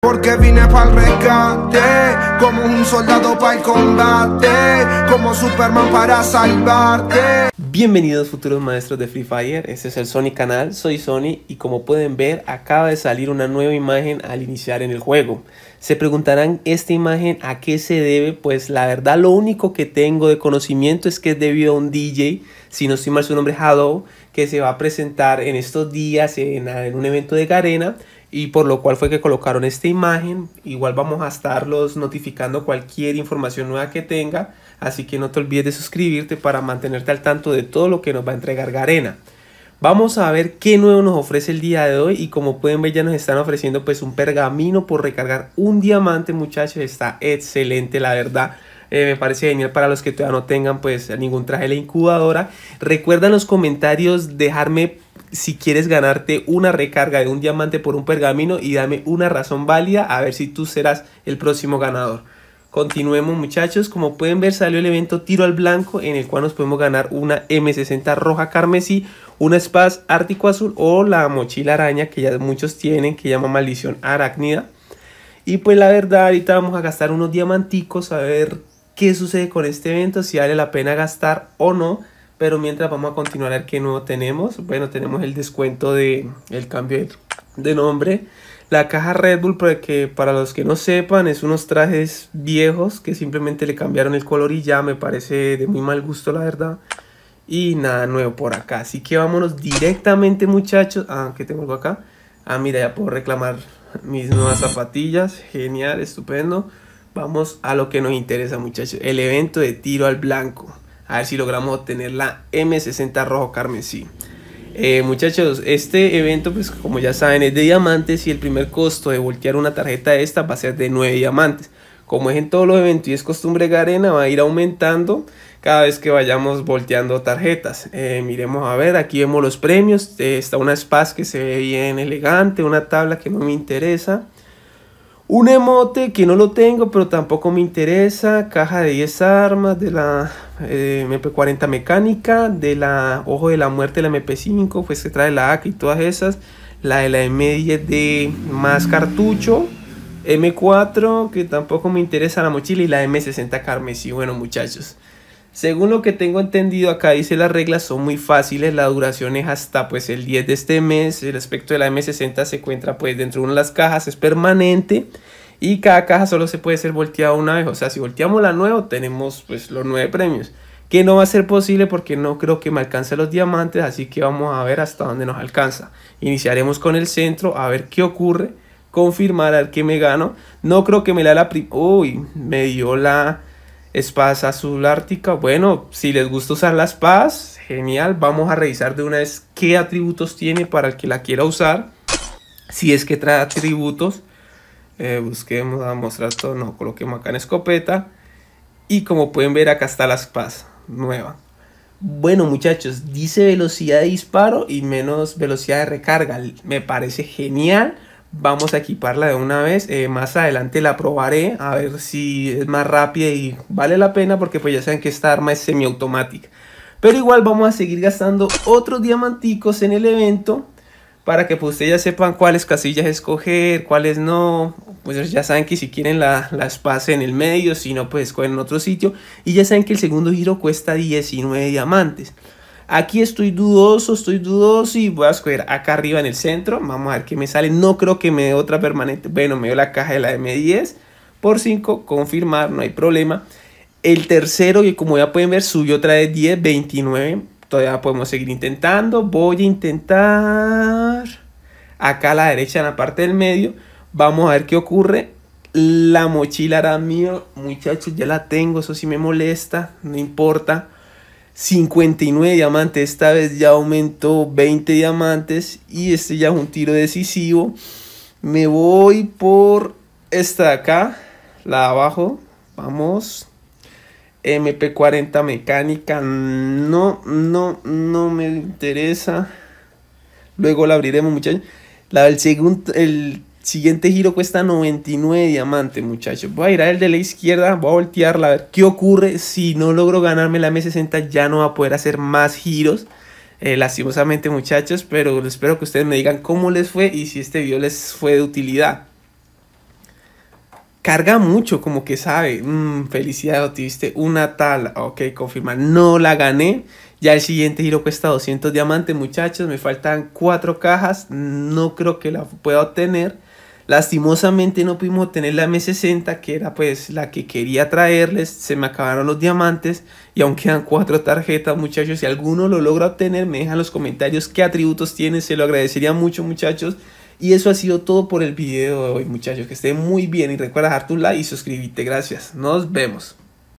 Porque vine para el rescate, como un soldado para combate, como Superman para salvarte. Bienvenidos futuros maestros de Free Fire, este es el Sony canal, soy Sony y como pueden ver acaba de salir una nueva imagen al iniciar en el juego. Se preguntarán esta imagen a qué se debe, pues la verdad lo único que tengo de conocimiento es que es debido a un DJ, si no estoy mal su nombre es que se va a presentar en estos días en, en un evento de Garena y por lo cual fue que colocaron esta imagen. Igual vamos a estarlos notificando cualquier información nueva que tenga, así que no te olvides de suscribirte para mantenerte al tanto de todo lo que nos va a entregar Garena. Vamos a ver qué nuevo nos ofrece el día de hoy y como pueden ver ya nos están ofreciendo pues un pergamino por recargar un diamante muchachos, está excelente la verdad. Eh, me parece genial para los que todavía no tengan pues ningún traje de la incubadora. Recuerda en los comentarios dejarme si quieres ganarte una recarga de un diamante por un pergamino y dame una razón válida a ver si tú serás el próximo ganador. Continuemos muchachos, como pueden ver salió el evento tiro al blanco en el cual nos podemos ganar una M60 roja carmesí, una spaz ártico azul o la mochila araña que ya muchos tienen que llama maldición arácnida. Y pues la verdad ahorita vamos a gastar unos diamanticos a ver qué sucede con este evento, si vale la pena gastar o no. Pero mientras vamos a continuar a ver qué nuevo tenemos. Bueno, tenemos el descuento de el cambio de, nombre. La caja Red Bull, porque para los que no sepan, es unos trajes viejos que simplemente le cambiaron el color y ya me parece de muy mal gusto, la verdad. Y nada nuevo por acá. Así que vámonos directamente, muchachos. Ah, ¿qué tengo acá? Ah, mira, ya puedo reclamar mis nuevas zapatillas. Genial, estupendo. Vamos a lo que nos interesa, muchachos. El evento de tiro al blanco a ver si logramos obtener la M60 rojo carmesí. sí eh, muchachos, este evento, pues como ya saben, es de diamantes y el primer costo de voltear una tarjeta de esta va a ser de 9 diamantes. Como es en todos los eventos y es costumbre Garena, va a ir aumentando cada vez que vayamos volteando tarjetas. Eh, miremos a ver, aquí vemos los premios. Eh, está una Spaz que se ve bien elegante, una tabla que no me interesa. Un emote que no lo tengo, pero tampoco me interesa. Caja de 10 armas, de la eh, MP40 mecánica, de la Ojo de la Muerte, la MP5, pues que trae la AK y todas esas. La de la M10 de más cartucho. M4, que tampoco me interesa la mochila, y la M60 carmesí. Bueno, muchachos. Según lo que tengo entendido, acá dice las reglas son muy fáciles, la duración es hasta pues el 10 de este mes, el aspecto de la M60 se encuentra pues dentro de una de las cajas, es permanente y cada caja solo se puede ser volteada una vez, o sea, si volteamos la nueva tenemos pues los nueve premios, que no va a ser posible porque no creo que me alcance los diamantes, así que vamos a ver hasta dónde nos alcanza. Iniciaremos con el centro, a ver qué ocurre, confirmar al que me gano, no creo que me la la... Uy, me dio la espadas azul ártica. Bueno, si les gusta usar las espadas, genial. Vamos a revisar de una vez qué atributos tiene para el que la quiera usar. Si es que trae atributos. Eh, busquemos a mostrar esto No, coloquemos acá en escopeta. Y como pueden ver, acá está la espada nueva. Bueno muchachos, dice velocidad de disparo y menos velocidad de recarga. Me parece genial Vamos a equiparla de una vez. Eh, más adelante la probaré a ver si es más rápida y vale la pena porque pues ya saben que esta arma es semiautomática. Pero igual vamos a seguir gastando otros diamanticos en el evento para que pues ustedes ya sepan cuáles casillas escoger, cuáles no. Pues ya saben que si quieren la, las pasen en el medio, si no pues escogen en otro sitio. Y ya saben que el segundo giro cuesta 19 diamantes. Aquí estoy dudoso, estoy dudoso y voy a escoger acá arriba en el centro. Vamos a ver qué me sale. No creo que me dé otra permanente. Bueno, me dio la caja de la M10 por 5. Confirmar, no hay problema. El tercero, que como ya pueden ver, subió otra vez 10, 29. Todavía podemos seguir intentando. Voy a intentar acá a la derecha en la parte del medio. Vamos a ver qué ocurre. La mochila era mía, muchachos, ya la tengo, eso sí me molesta, no importa. 59 diamantes, esta vez ya aumentó 20 diamantes y este ya es un tiro decisivo. Me voy por esta de acá, la de abajo, vamos. MP40 mecánica, no, no, no me interesa. Luego la abriremos muchachos. La del segundo, el Siguiente giro cuesta 99 diamantes, muchachos. Voy a ir a el de la izquierda, voy a voltearla a ver qué ocurre. Si no logro ganarme la M60, ya no va a poder hacer más giros. Eh, lastimosamente, muchachos, pero espero que ustedes me digan cómo les fue y si este video les fue de utilidad. Carga mucho, como que sabe. felicidades mm, felicidad, obtuviste una tal. Ok, confirma. No la gané. Ya el siguiente giro cuesta 200 diamantes, muchachos. Me faltan 4 cajas. No creo que la pueda obtener. Lastimosamente no pudimos tener la M60, que era pues la que quería traerles. Se me acabaron los diamantes y aún quedan cuatro tarjetas, muchachos. Si alguno lo logra obtener, me dejan los comentarios qué atributos tiene. Se lo agradecería mucho, muchachos. Y eso ha sido todo por el video de hoy, muchachos. Que estén muy bien y recuerda dejar tu like y suscribirte. Gracias. Nos vemos.